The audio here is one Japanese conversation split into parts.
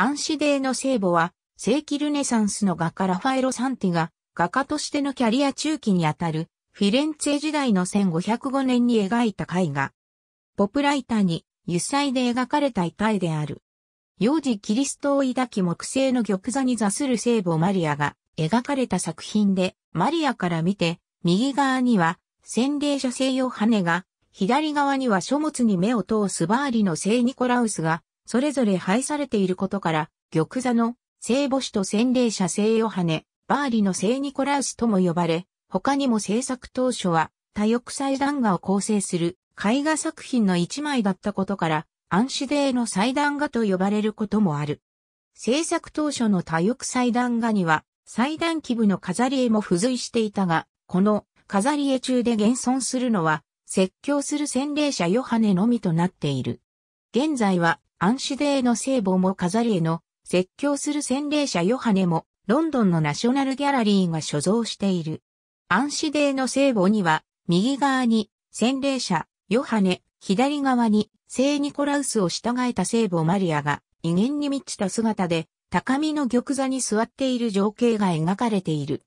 アンシデーの聖母は、世紀ルネサンスの画家ラファエロ・サンティが、画家としてのキャリア中期にあたる、フィレンツェ時代の1505年に描いた絵画。ポプライタに、油彩で描かれた遺体である。幼児キリストを抱き木製の玉座に座する聖母マリアが描かれた作品で、マリアから見て、右側には洗礼者聖ヨ羽が、左側には書物に目を通すバーリの聖ニコラウスがそれぞれ配されていることから、玉座の聖母子と洗礼者聖ヨハネ、バーリの聖ニコラウスとも呼ばれ、他にも制作当初は多翼祭壇画を構成する絵画作品の一枚だったことから、アンシデーの祭壇画と呼ばれることもある。制作当初の多翼祭壇画には、祭壇基部の飾り絵も付随していたが、この飾り絵中で現存するのは、説教する洗礼者ヨハネのみとなっている。現在は暗視デーの聖母も飾りへの説教する洗礼者ヨハネもロンドンのナショナルギャラリーが所蔵している。暗視デーの聖母には右側に洗礼者ヨハネ、左側に聖ニコラウスを従えた聖母マリアが威厳に満ちた姿で高みの玉座に座っている情景が描かれている。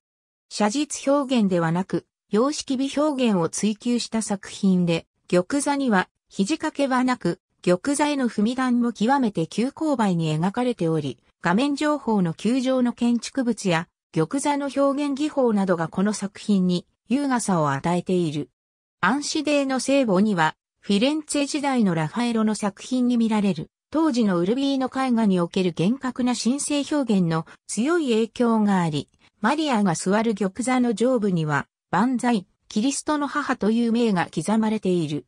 写実表現ではなく、様式美表現を追求した作品で、玉座には肘掛けはなく、玉座への踏み段も極めて急勾配に描かれており、画面情報の球場の建築物や玉座の表現技法などがこの作品に優雅さを与えている。アンシデーの聖母には、フィレンツェ時代のラファエロの作品に見られる、当時のウルビーの絵画における厳格な神聖表現の強い影響があり、マリアが座る玉座の上部には、万歳、キリストの母という名が刻まれている。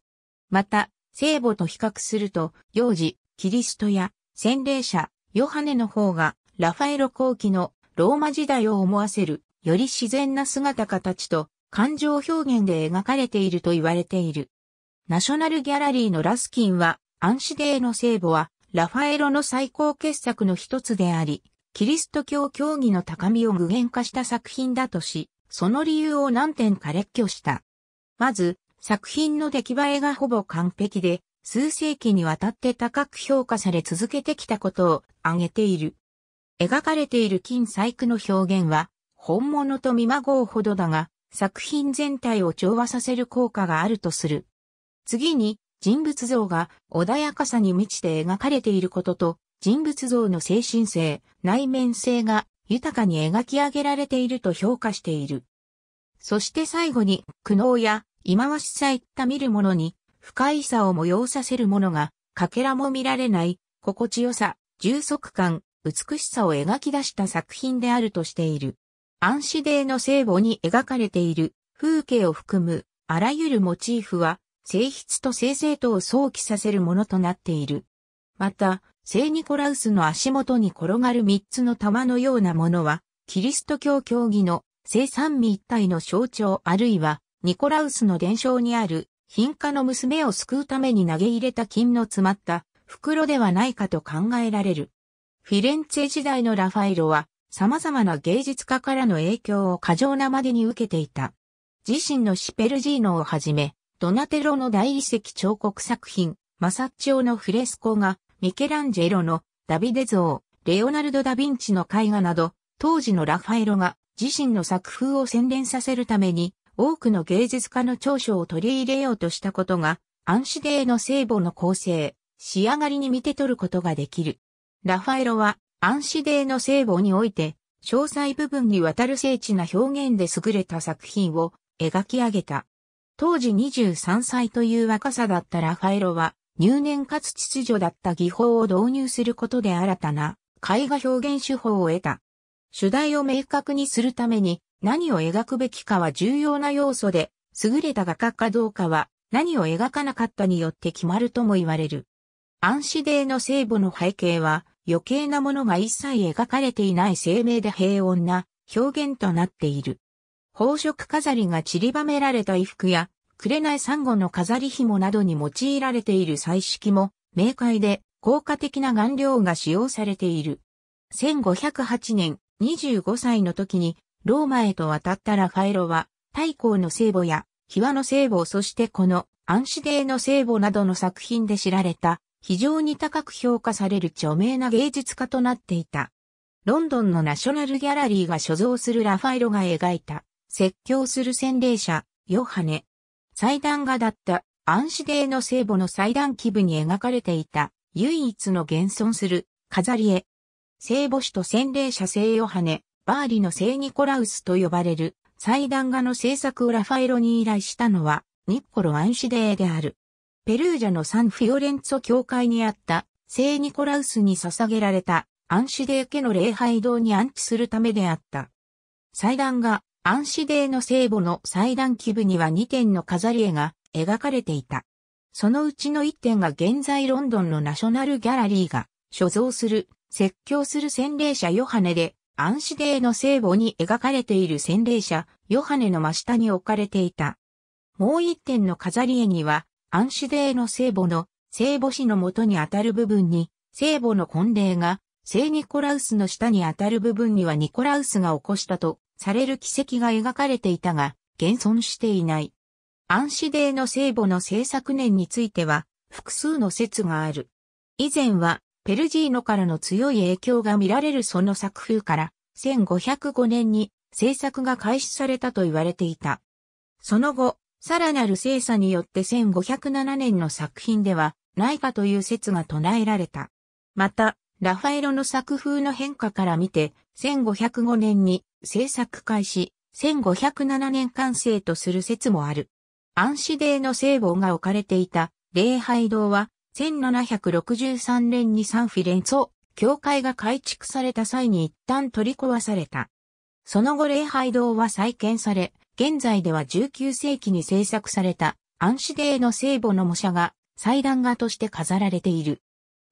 また、聖母と比較すると、幼児、キリストや洗礼者、ヨハネの方が、ラファエロ後期のローマ時代を思わせる、より自然な姿形と感情表現で描かれていると言われている。ナショナルギャラリーのラスキンは、アンシデーの聖母は、ラファエロの最高傑作の一つであり、キリスト教教義の高みを具現化した作品だとし、その理由を何点か列挙した。まず、作品の出来栄えがほぼ完璧で、数世紀にわたって高く評価され続けてきたことを挙げている。描かれている金細工の表現は、本物と見まごうほどだが、作品全体を調和させる効果があるとする。次に、人物像が穏やかさに満ちて描かれていることと、人物像の精神性、内面性が豊かに描き上げられていると評価している。そして最後に、苦悩や忌まわしさいった見るものに、不快さを催させるものが、欠片も見られない、心地よさ、充足感、美しさを描き出した作品であるとしている。暗視デーの聖母に描かれている風景を含むあらゆるモチーフは性質と性性とを想起させるものとなっている。また、聖ニコラウスの足元に転がる三つの玉のようなものは、キリスト教教義の聖三位一体の象徴あるいはニコラウスの伝承にある、貧家の娘を救うために投げ入れた金の詰まった袋ではないかと考えられる。フィレンツェ時代のラファエロは、様々な芸術家からの影響を過剰なまでに受けていた。自身のシペルジーノをはじめ、ドナテロの大理石彫刻作品、マサッチオのフレスコが、ミケランジェロのダビデ像、レオナルド・ダ・ヴィンチの絵画など、当時のラファエロが自身の作風を洗練させるために多くの芸術家の長所を取り入れようとしたことが、アンシデーの聖母の構成、仕上がりに見て取ることができる。ラファエロは、アンシデーの聖母において、詳細部分にわたる精緻な表現で優れた作品を描き上げた。当時23歳という若さだったラファエロは、入念かつ秩序だった技法を導入することで新たな絵画表現手法を得た。主題を明確にするために、何を描くべきかは重要な要素で、優れた画家かどうかは何を描かなかったによって決まるとも言われる。暗視デーの聖母の背景は余計なものが一切描かれていない生命で平穏な表現となっている。宝飾飾りが散りばめられた衣服や、紅珊瑚の飾り紐などに用いられている彩色も、明快で効果的な顔料が使用されている。1508年、25歳の時にローマへと渡ったラファエロは、太閤の聖母や、秘話の聖母そしてこの、アンシデーの聖母などの作品で知られた、非常に高く評価される著名な芸術家となっていた。ロンドンのナショナルギャラリーが所蔵するラファエロが描いた、説教する洗礼者、ヨハネ。祭壇画だったアンシデーの聖母の祭壇基部に描かれていた、唯一の現存する、飾り絵。聖母子と洗礼者聖ヨハネ、バーリの聖ニコラウスと呼ばれる祭壇画の制作をラファエロに依頼したのはニッコロ・アンシデーである。ペルージャのサン・フィオレンツォ教会にあった聖ニコラウスに捧げられたアンシデー家の礼拝堂に安置するためであった。祭壇画、アンシデーの聖母の祭壇基部には2点の飾り絵が描かれていた。そのうちの1点が現在ロンドンのナショナルギャラリーが所蔵する説教する洗礼者ヨハネでアンシデーの聖母に描かれている洗礼者、ヨハネの真下に置かれていた。もう一点の飾り絵には、アンシデーの聖母の聖母子の元にあたる部分に、聖母の婚礼が、聖ニコラウスの下にあたる部分にはニコラウスが起こしたとされる奇跡が描かれていたが、現存していない。アンシデーの聖母の制作年については、複数の説がある。以前は、ペルジーノからの強い影響が見られるその作風から、1505年に制作が開始されたと言われていた。その後、さらなる精査によって1507年の作品ではないかという説が唱えられた。また、ラファエロの作風の変化から見て、1505年に制作開始、1507年完成とする説もある。暗視デーの聖母が置かれていた礼拝堂は1763年にサンフィレンツォ、教会が改築された際に一旦取り壊された。その後礼拝堂は再建され、現在では19世紀に制作されたンシデーの聖母の模写が祭壇画として飾られている。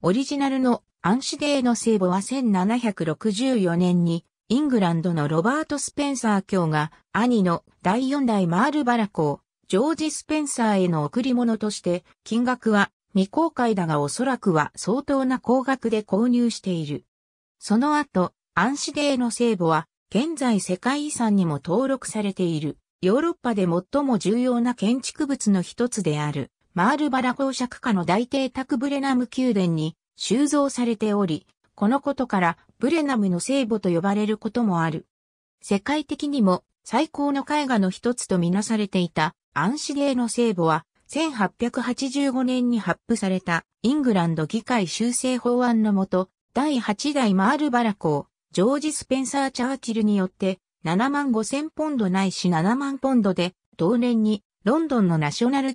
オリジナルのンシデーの聖母は1764年にイングランドのロバート・スペンサー卿が兄の第4代マールバラ公、ジョージ・スペンサーへの贈り物として金額は未公開だがおそらくは相当な高額で購入している。その後、アンシデーの聖母は、現在世界遺産にも登録されている、ヨーロッパで最も重要な建築物の一つである、マールバラ公爵家の大邸宅ブレナム宮殿に収蔵されており、このことからブレナムの聖母と呼ばれることもある。世界的にも最高の絵画の一つとみなされていたアンシデーの聖母は1885年に発布されたイングランド議会修正法案のもと、第8代マールバラ公、ジョージ・スペンサー・チャーチルによって7万5千ポンドないし7万ポンドで、同年にロンドンのナショナル、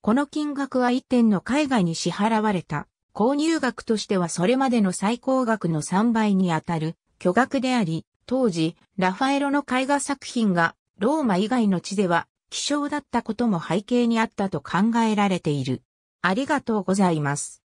この金額は1点の海外に支払われた。購入額としてはそれまでの最高額の3倍にあたる巨額であり、当時、ラファエロの絵画作品がローマ以外の地では希少だったことも背景にあったと考えられている。ありがとうございます。